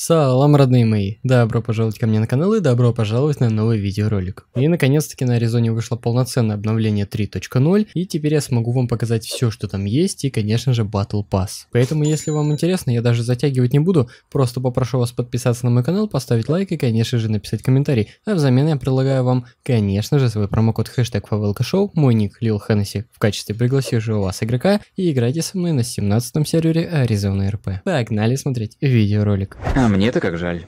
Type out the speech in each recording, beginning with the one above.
Салам, родные мои! Добро пожаловать ко мне на канал и добро пожаловать на новый видеоролик. И наконец-таки на Аризоне вышло полноценное обновление 3.0, и теперь я смогу вам показать все, что там есть, и, конечно же, Battle Pass. Поэтому, если вам интересно, я даже затягивать не буду, просто попрошу вас подписаться на мой канал, поставить лайк и, конечно же, написать комментарий. А взамен я предлагаю вам, конечно же, свой промокод хэштег FavelkaShow, мой ник Лил Хеннесси в качестве пригласившего вас игрока, и играйте со мной на 17 сервере Аризоны РП. Погнали смотреть видеоролик мне-то как жаль.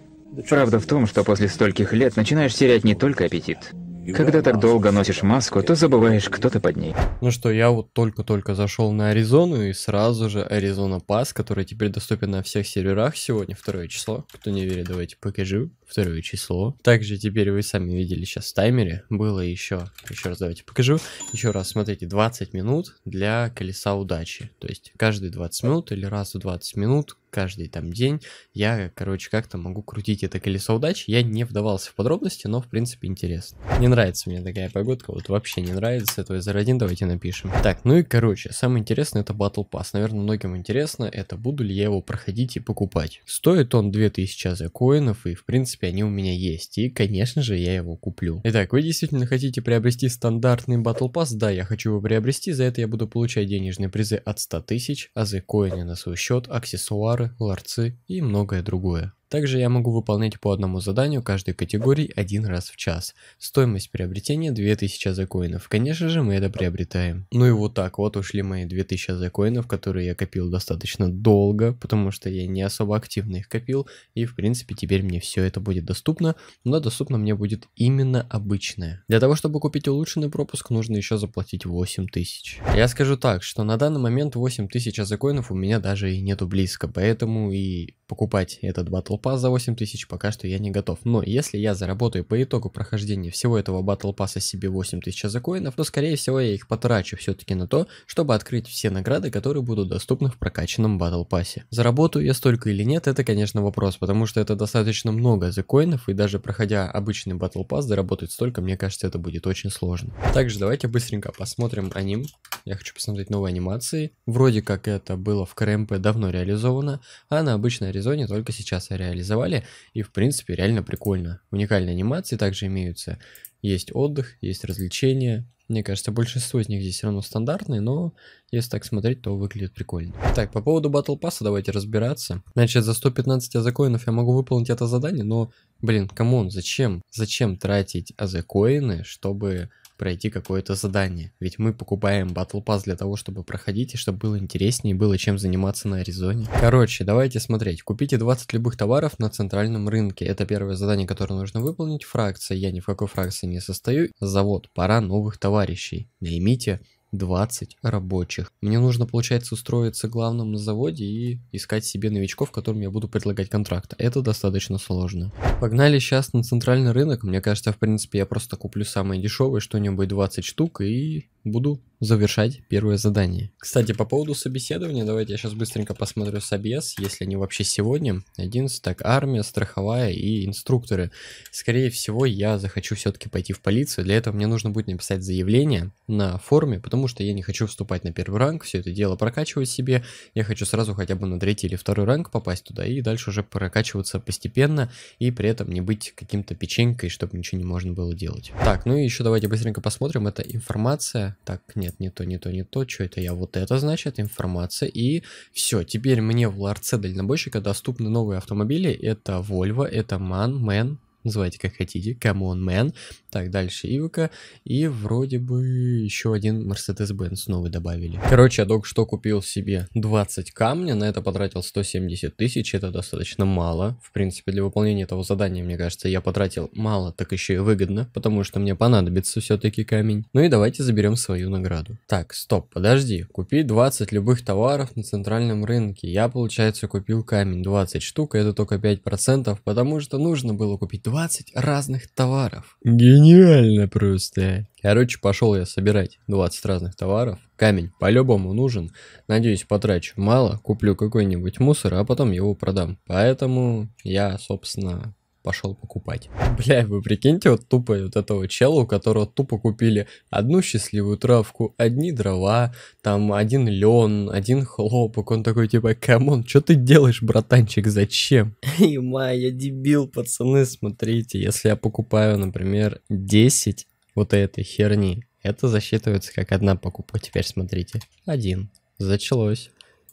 Правда в том, что после стольких лет начинаешь терять не только аппетит. Когда так долго носишь маску, то забываешь, кто ты под ней. Ну что, я вот только-только зашел на Аризону, и сразу же Аризона Пас, который теперь доступен на всех серверах сегодня, второе число. Кто не верит, давайте покажу. Второе число. Также теперь вы сами видели сейчас в таймере. Было еще, еще раз давайте покажу. Еще раз, смотрите, 20 минут для колеса удачи. То есть каждые 20 минут или раз в 20 минут каждый там день я, короче, как-то могу крутить это колесо удачи. Я не вдавался в подробности, но, в принципе, интересно. Не нравится мне такая погодка, вот вообще не нравится. То есть за один давайте напишем. Так, ну и, короче, самое интересное это Battle Pass. Наверное, многим интересно, это буду ли я его проходить и покупать. Стоит он 2000 коинов и, в принципе, они у меня есть. И, конечно же, я его куплю. Итак, вы действительно хотите приобрести стандартный Battle Pass? Да, я хочу его приобрести. За это я буду получать денежные призы от 100 тысяч, коины на свой счет, аксессуар, амфоры, ларцы и многое другое. Также я могу выполнять по одному заданию каждой категории один раз в час. Стоимость приобретения 2000 закоинов, Конечно же, мы это приобретаем. Ну и вот так вот ушли мои 2000 закоинов, которые я копил достаточно долго, потому что я не особо активно их копил. И в принципе теперь мне все это будет доступно, но доступно мне будет именно обычное. Для того, чтобы купить улучшенный пропуск, нужно еще заплатить 8000. Я скажу так, что на данный момент 8000 закоинов у меня даже и нету близко, поэтому и покупать этот Battle Pass за тысяч пока что я не готов. Но если я заработаю по итогу прохождения всего этого Battle Pass а себе 8000 азакоинов, то скорее всего я их потрачу все-таки на то, чтобы открыть все награды, которые будут доступны в прокачанном Battle Pass. Заработаю я столько или нет, это конечно вопрос, потому что это достаточно много закоинов и даже проходя обычный Battle Pass, заработать столько, мне кажется, это будет очень сложно. Также давайте быстренько посмотрим аним. Я хочу посмотреть новые анимации. Вроде как это было в КРМП давно реализовано, а на обычной Аризоне только сейчас реализовали. И в принципе реально прикольно. Уникальные анимации также имеются. Есть отдых, есть развлечения, мне кажется, большинство из них здесь все равно стандартные, но если так смотреть, то выглядит прикольно. Так, по поводу батл пасса давайте разбираться. Значит, за 115 азакоинов я могу выполнить это задание, но, блин, камон, зачем? Зачем тратить азакоины, чтобы пройти какое-то задание. Ведь мы покупаем Battle Pass для того, чтобы проходить, и чтобы было интереснее, было чем заниматься на Аризоне. Короче, давайте смотреть. Купите 20 любых товаров на центральном рынке. Это первое задание, которое нужно выполнить. Фракция. Я ни в какой фракции не состою. Завод. Пора новых товарищей. Наймите 20 рабочих. Мне нужно, получается, устроиться главным на заводе и искать себе новичков, которым я буду предлагать контракт. Это достаточно сложно. Погнали сейчас на центральный рынок. Мне кажется, в принципе, я просто куплю самые дешевые, что-нибудь 20 штук и буду завершать первое задание. Кстати, по поводу собеседования, давайте я сейчас быстренько посмотрю собес, если они вообще сегодня. 11, так, армия, страховая и инструкторы. Скорее всего, я захочу все-таки пойти в полицию. Для этого мне нужно будет написать заявление на форме, потому что я не хочу вступать на первый ранг, все это дело прокачивать себе. Я хочу сразу хотя бы на третий или второй ранг попасть туда и дальше уже прокачиваться постепенно и при этом не быть каким-то печенькой, чтобы ничего не можно было делать. Так, ну и еще давайте быстренько посмотрим. Это информация так, нет, не то, не то, не то, что это я, вот это значит информация, и все, теперь мне в ларце дальнобойщика доступны новые автомобили, это Volvo, это MAN, MAN, называйте как хотите, Come on Man, так, дальше Ивка. И вроде бы еще один Mercedes-Benz новый добавили. Короче, я только что купил себе 20 камня, на это потратил 170 тысяч, это достаточно мало. В принципе, для выполнения этого задания, мне кажется, я потратил мало, так еще и выгодно, потому что мне понадобится все-таки камень. Ну и давайте заберем свою награду. Так, стоп, подожди. Купи 20 любых товаров на центральном рынке. Я, получается, купил камень 20 штук, это только 5%, потому что нужно было купить 20 разных товаров гениально просто. Короче, пошел я собирать 20 разных товаров. Камень по-любому нужен. Надеюсь, потрачу мало, куплю какой-нибудь мусор, а потом его продам. Поэтому я, собственно, пошел покупать. Бля, вы прикиньте, вот тупо вот этого чела, у которого тупо купили одну счастливую травку, одни дрова, там один лен, один хлопок. Он такой типа, камон, что ты делаешь, братанчик, зачем? Ема, я дебил, пацаны, смотрите, если я покупаю, например, 10 вот этой херни, это засчитывается как одна покупка. Теперь смотрите. Один. Зачлось.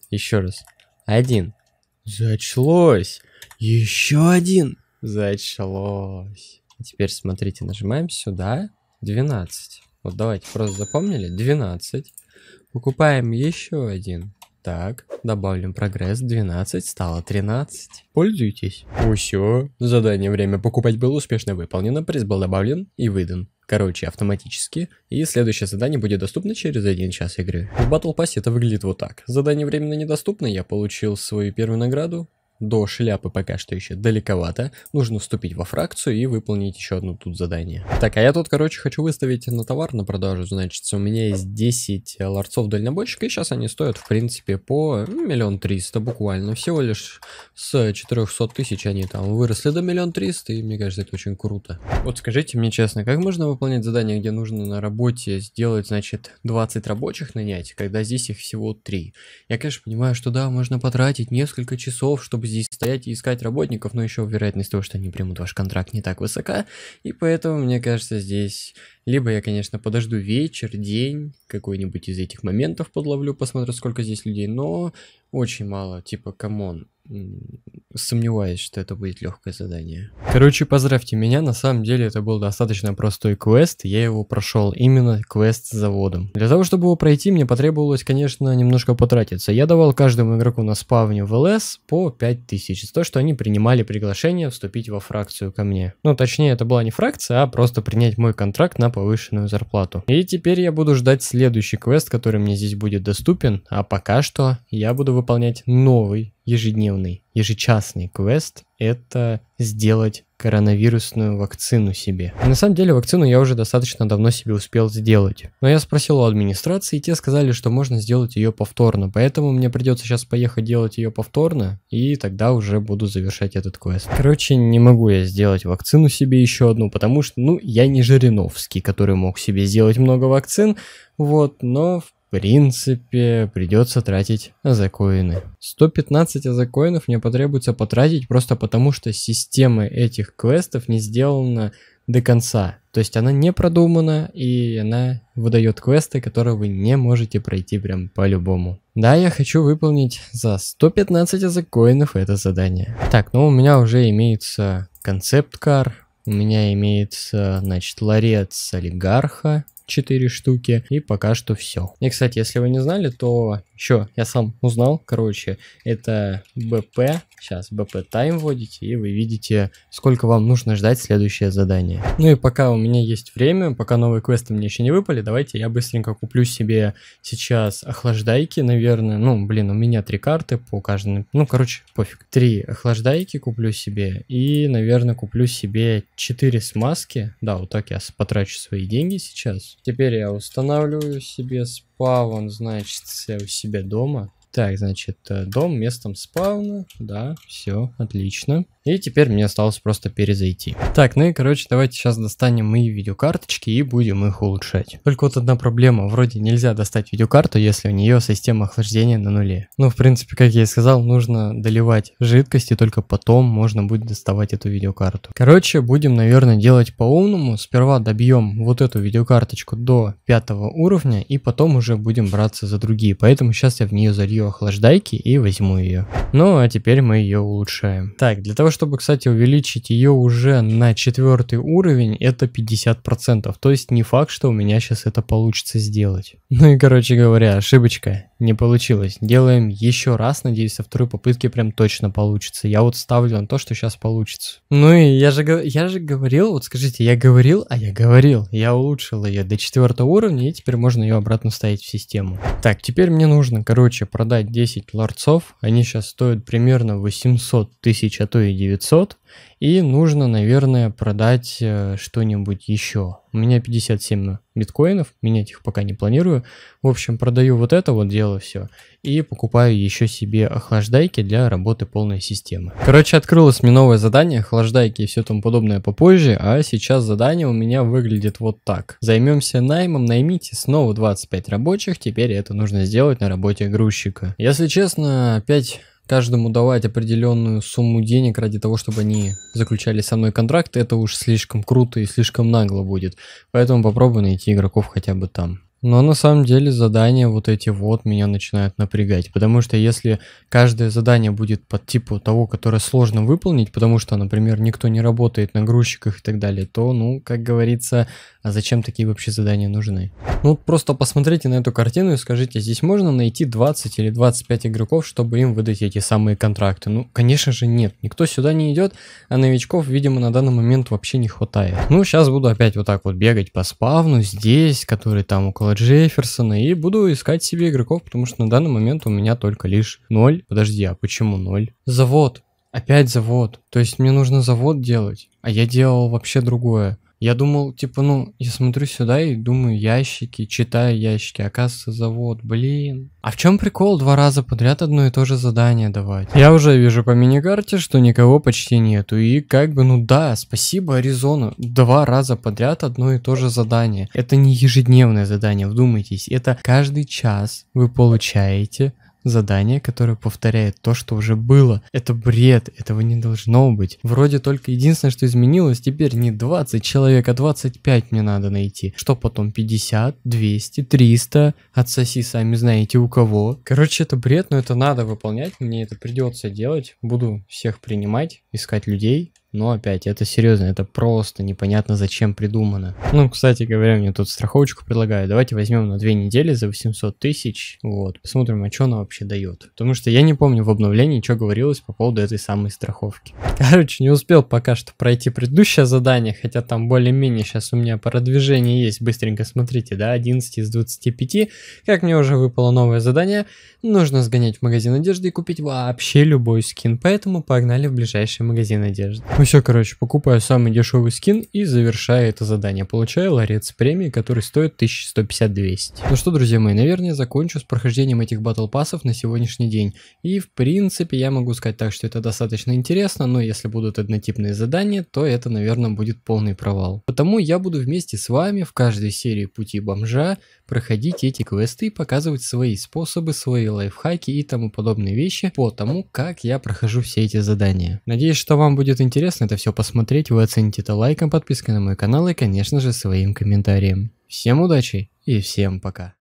Еще раз. Один. Зачлось. Еще один. Зачалось. Теперь смотрите, нажимаем сюда. 12. Вот давайте просто запомнили. 12. Покупаем еще один. Так, добавим прогресс, 12, стало 13. Пользуйтесь. Усё. Задание «Время покупать» было успешно выполнено, приз был добавлен и выдан. Короче, автоматически. И следующее задание будет доступно через один час игры. В Battle Pass это выглядит вот так. Задание временно недоступно, я получил свою первую награду, до шляпы пока что еще далековато. Нужно вступить во фракцию и выполнить еще одно тут задание. Так, а я тут, короче, хочу выставить на товар на продажу. Значит, у меня есть 10 э, ларцов-дальнобойщика, и сейчас они стоят, в принципе, по ну, миллион триста буквально. Всего лишь с 400 тысяч они там выросли до миллион триста, и мне кажется, это очень круто. Вот скажите мне честно, как можно выполнять задание, где нужно на работе сделать, значит, 20 рабочих нанять, когда здесь их всего 3? Я, конечно, понимаю, что да, можно потратить несколько часов, чтобы здесь стоять и искать работников, но еще вероятность того, что они примут ваш контракт не так высока, и поэтому, мне кажется, здесь либо я, конечно, подожду вечер, день, какой-нибудь из этих моментов подловлю, посмотрю, сколько здесь людей, но очень мало, типа, камон, сомневаюсь, что это будет легкое задание. Короче, поздравьте меня, на самом деле это был достаточно простой квест, я его прошел, именно квест с заводом. Для того, чтобы его пройти, мне потребовалось, конечно, немножко потратиться. Я давал каждому игроку на спавне в ЛС по 5000, за то, что они принимали приглашение вступить во фракцию ко мне. Ну, точнее, это была не фракция, а просто принять мой контракт на повышенную зарплату. И теперь я буду ждать следующий квест, который мне здесь будет доступен, а пока что я буду выполнять новый ежедневный, ежечасный квест – это сделать коронавирусную вакцину себе. И на самом деле вакцину я уже достаточно давно себе успел сделать. Но я спросил у администрации, и те сказали, что можно сделать ее повторно. Поэтому мне придется сейчас поехать делать ее повторно, и тогда уже буду завершать этот квест. Короче, не могу я сделать вакцину себе еще одну, потому что, ну, я не Жириновский, который мог себе сделать много вакцин. Вот, но в принципе, придется тратить азакоины. 115 азакоинов мне потребуется потратить просто потому, что система этих квестов не сделана до конца. То есть она не продумана, и она выдает квесты, которые вы не можете пройти прям по-любому. Да, я хочу выполнить за 115 азакоинов это задание. Так, ну у меня уже имеется концепт-кар, у меня имеется, значит, ларец олигарха, 4 штуки. И пока что все. И, кстати, если вы не знали, то еще я сам узнал, короче, это БП. Сейчас БП тайм вводите, и вы видите, сколько вам нужно ждать следующее задание. Ну и пока у меня есть время, пока новые квесты мне еще не выпали, давайте я быстренько куплю себе сейчас охлаждайки, наверное. Ну, блин, у меня три карты по каждому. Ну, короче, пофиг. Три охлаждайки куплю себе, и, наверное, куплю себе четыре смазки. Да, вот так я потрачу свои деньги сейчас. Теперь я устанавливаю себе спавн, значит, у себя дома. Так, значит, э, дом местом спауна. Да, все, отлично. И теперь мне осталось просто перезайти. Так, ну и, короче, давайте сейчас достанем мои видеокарточки и будем их улучшать. Только вот одна проблема. Вроде нельзя достать видеокарту, если у нее система охлаждения на нуле. Ну, в принципе, как я и сказал, нужно доливать жидкости, только потом можно будет доставать эту видеокарту. Короче, будем, наверное, делать по-умному. Сперва добьем вот эту видеокарточку до пятого уровня, и потом уже будем браться за другие. Поэтому сейчас я в нее залью ее охлаждайки и возьму ее. Ну, а теперь мы ее улучшаем. Так, для того, чтобы, кстати, увеличить ее уже на четвертый уровень, это 50%. То есть не факт, что у меня сейчас это получится сделать. Ну и, короче говоря, ошибочка. Не получилось. Делаем еще раз. Надеюсь, со второй попытки прям точно получится. Я вот ставлю на то, что сейчас получится. Ну и я же, я же говорил, вот скажите, я говорил, а я говорил. Я улучшил ее до четвертого уровня, и теперь можно ее обратно ставить в систему. Так, теперь мне нужно, короче, продать продать 10 ларцов, они сейчас стоят примерно 800 тысяч, а то и 900, и нужно, наверное, продать э, что-нибудь еще. У меня 57 биткоинов, менять их пока не планирую. В общем, продаю вот это вот, дело все. И покупаю еще себе охлаждайки для работы полной системы. Короче, открылось мне новое задание, охлаждайки и все тому подобное попозже. А сейчас задание у меня выглядит вот так. Займемся наймом, наймите снова 25 рабочих. Теперь это нужно сделать на работе грузчика. Если честно, опять каждому давать определенную сумму денег ради того, чтобы они заключали со мной контракт, это уж слишком круто и слишком нагло будет. Поэтому попробую найти игроков хотя бы там. Но на самом деле задания вот эти вот меня начинают напрягать, потому что если каждое задание будет под типу того, которое сложно выполнить, потому что, например, никто не работает на грузчиках и так далее, то, ну, как говорится, а зачем такие вообще задания нужны? Ну, просто посмотрите на эту картину и скажите, здесь можно найти 20 или 25 игроков, чтобы им выдать эти самые контракты? Ну, конечно же нет, никто сюда не идет, а новичков, видимо, на данный момент вообще не хватает. Ну, сейчас буду опять вот так вот бегать по спавну здесь, который там около Джефферсона и буду искать себе игроков, потому что на данный момент у меня только лишь ноль. Подожди, а почему ноль? Завод. Опять завод. То есть мне нужно завод делать, а я делал вообще другое. Я думал, типа, ну, я смотрю сюда и думаю, ящики, читаю ящики, оказывается, завод, блин. А в чем прикол два раза подряд одно и то же задание давать? Я уже вижу по мини карте, что никого почти нету, и как бы, ну да, спасибо Аризону, два раза подряд одно и то же задание. Это не ежедневное задание, вдумайтесь, это каждый час вы получаете задание, которое повторяет то, что уже было. Это бред, этого не должно быть. Вроде только единственное, что изменилось, теперь не 20 человек, а 25 мне надо найти. Что потом, 50, 200, 300, отсоси сами знаете у кого. Короче, это бред, но это надо выполнять, мне это придется делать. Буду всех принимать, искать людей, но опять, это серьезно, это просто непонятно зачем придумано. Ну, кстати говоря, мне тут страховочку предлагают. Давайте возьмем на две недели за 800 тысяч. Вот, посмотрим, а что она вообще дает. Потому что я не помню в обновлении, что говорилось по поводу этой самой страховки. Короче, не успел пока что пройти предыдущее задание, хотя там более-менее сейчас у меня продвижение есть. Быстренько смотрите, да, 11 из 25. Как мне уже выпало новое задание, нужно сгонять в магазин одежды и купить вообще любой скин. Поэтому погнали в ближайший магазин одежды все, короче, покупаю самый дешевый скин и завершаю это задание. Получаю ларец премии, который стоит 1150-200. Ну что, друзья мои, наверное, закончу с прохождением этих батл пассов на сегодняшний день. И, в принципе, я могу сказать так, что это достаточно интересно, но если будут однотипные задания, то это, наверное, будет полный провал. Потому я буду вместе с вами в каждой серии Пути Бомжа проходить эти квесты и показывать свои способы, свои лайфхаки и тому подобные вещи по тому, как я прохожу все эти задания. Надеюсь, что вам будет интересно интересно это все посмотреть, вы оцените это лайком, подпиской на мой канал и, конечно же, своим комментарием. Всем удачи и всем пока.